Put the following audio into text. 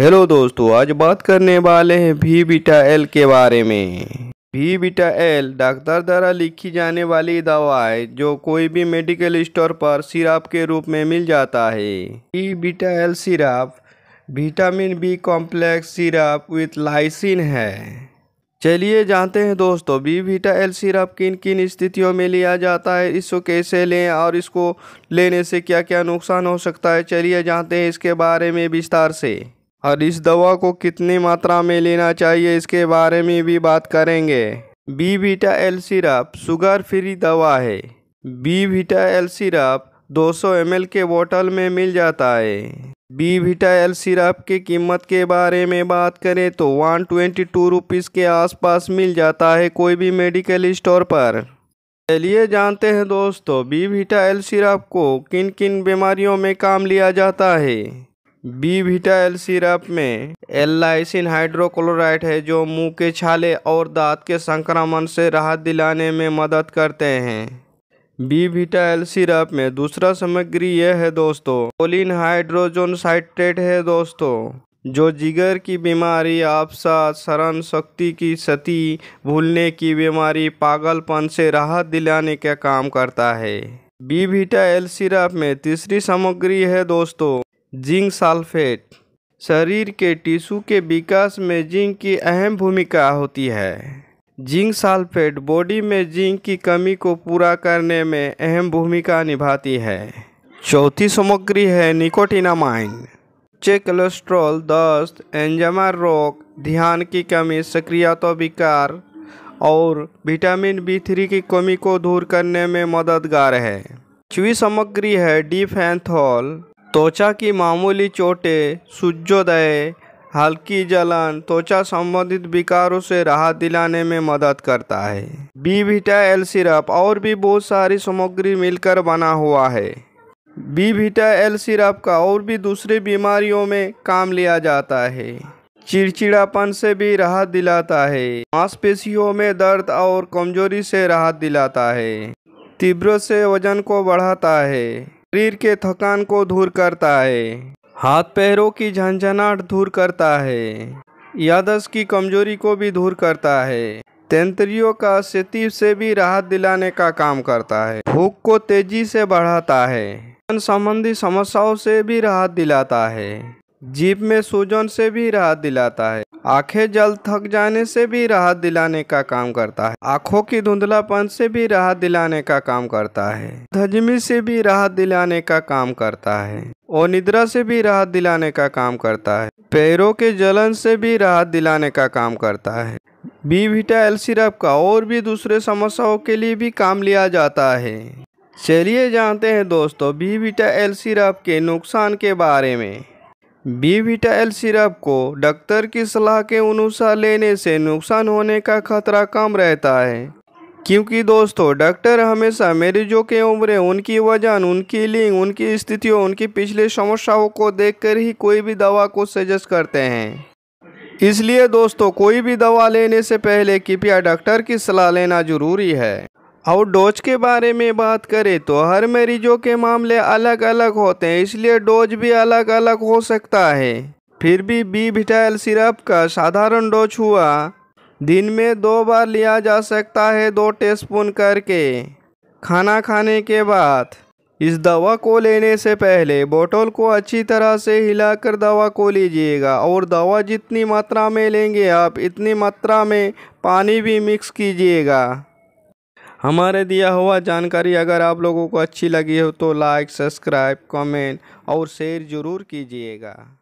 hello दोस्तों आज बात करने वाले हैं भी बीटा एल के बारे में भी बीटा एल डॉक्टर द्वारा लिखी जाने वाली दवा है जो कोई भी मेडिकल स्टोर पर सिराप के रूप में मिल जाता है भी beta L syrup vitamin B complex syrup with lysine है चलिए जानते हैं दोस्तों बी बीटा एल सिरप किन किन स्थितियों में लिया जाता है इसको कैसे लें और इसको लेने से क्या क्या नुकसान हो सकता है चलिए जानते हैं इसके बारे में विस्तार से और इस दवा को कितनी मात्रा में लेना चाहिए इसके बारे में भी बात करेंगे B vita L syrup sugar free दवा है बी विटा एल सिरप 200 सौ के बोतल में मिल जाता है बी विटा एल सिरप की कीमत के बारे में बात करें तो वन ट्वेंटी टू रुपीज़ के आसपास मिल जाता है कोई भी मेडिकल स्टोर पर चलिए जानते हैं दोस्तों बी विटा एल सिरप को किन किन बीमारियों में काम लिया जाता है बीविटा एल सिरप में एल हाइड्रोक्लोराइड है जो मुंह के छाले और दांत के संक्रमण से राहत दिलाने में मदद करते हैं बी बीविटा एल सिरप में दूसरा सामग्री यह है दोस्तों कोलिन हाइड्रोजन साइट्रेट है दोस्तों जो जिगर की बीमारी आपसा शरण शक्ति की क्षति भूलने की बीमारी पागलपन से राहत दिलाने का काम करता है बी बीविटा एल सिरप में तीसरी सामग्री है दोस्तों जिंक सल्फेट शरीर के टिश्यू के विकास में जिंक की अहम भूमिका होती है जिंक सल्फेट बॉडी में जिंक की कमी को पूरा करने में अहम भूमिका निभाती है चौथी सामग्री है निकोटिनामाइन चे कोलेस्ट्रॉल दस्त एंजमा रोग ध्यान की कमी सक्रियता विकार और विटामिन बी थ्री की कमी को दूर करने में मददगार है चुवी सामग्री है डिफेंथॉल त्वचा की मामूली चोटें सूर्योदय हल्की जलन त्वचा संबंधित विकारों से राहत दिलाने में मदद करता है बी विटा एल सिरप और भी बहुत सारी सामग्री मिलकर बना हुआ है बी विटा एल सिरप का और भी दूसरी बीमारियों में काम लिया जाता है चिड़चिड़ापन से भी राहत दिलाता है मांसपेशियों में दर्द और कमजोरी से राहत दिलाता है तीव्र से वजन को बढ़ाता है शरीर के थकान को दूर करता है हाथ पैरों की झंझनाहट दूर करता है यादस की कमजोरी को भी दूर करता है तेंतरियों का स्थिति से भी राहत दिलाने का काम करता है भूख को तेजी से बढ़ाता है मन संबंधी समस्याओं से भी राहत दिलाता है जीप में सूजन से भी राहत दिलाता है आंखें जल थक जाने से भी राहत दिलाने का काम करता है आंखों की धुंधलापन से भी राहत दिलाने का काम करता है धजमी से भी राहत दिलाने का काम करता है और निद्रा से भी राहत दिलाने का काम करता है पैरों के जलन से भी राहत दिलाने का काम करता है बी विटा एल सिरप का और भी दूसरे समस्याओं के लिए भी काम लिया जाता है चलिए जानते हैं दोस्तों बी विटा एल सिरप के नुकसान के बारे में बी विटाइल सिरप को डॉक्टर की सलाह के अनुसार लेने से नुकसान होने का खतरा कम रहता है क्योंकि दोस्तों डॉक्टर हमेशा मरीजों के उम्र उनकी वजन उनकी लिंग उनकी स्थितियों उनकी पिछली समस्याओं को देखकर ही कोई भी दवा को सजेस्ट करते हैं इसलिए दोस्तों कोई भी दवा लेने से पहले कृपया डॉक्टर की सलाह लेना जरूरी है और डोज के बारे में बात करें तो हर मरीजों के मामले अलग अलग होते हैं इसलिए डोज भी अलग अलग हो सकता है फिर भी बी विटाइल सिरप का साधारण डोज हुआ दिन में दो बार लिया जा सकता है दो टेस्पून करके खाना खाने के बाद इस दवा को लेने से पहले बोतल को अच्छी तरह से हिलाकर दवा को लीजिएगा और दवा जितनी मात्रा में लेंगे आप इतनी मात्रा में पानी भी मिक्स कीजिएगा हमारे दिया हुआ जानकारी अगर आप लोगों को अच्छी लगी हो तो लाइक सब्सक्राइब कमेंट और शेयर ज़रूर कीजिएगा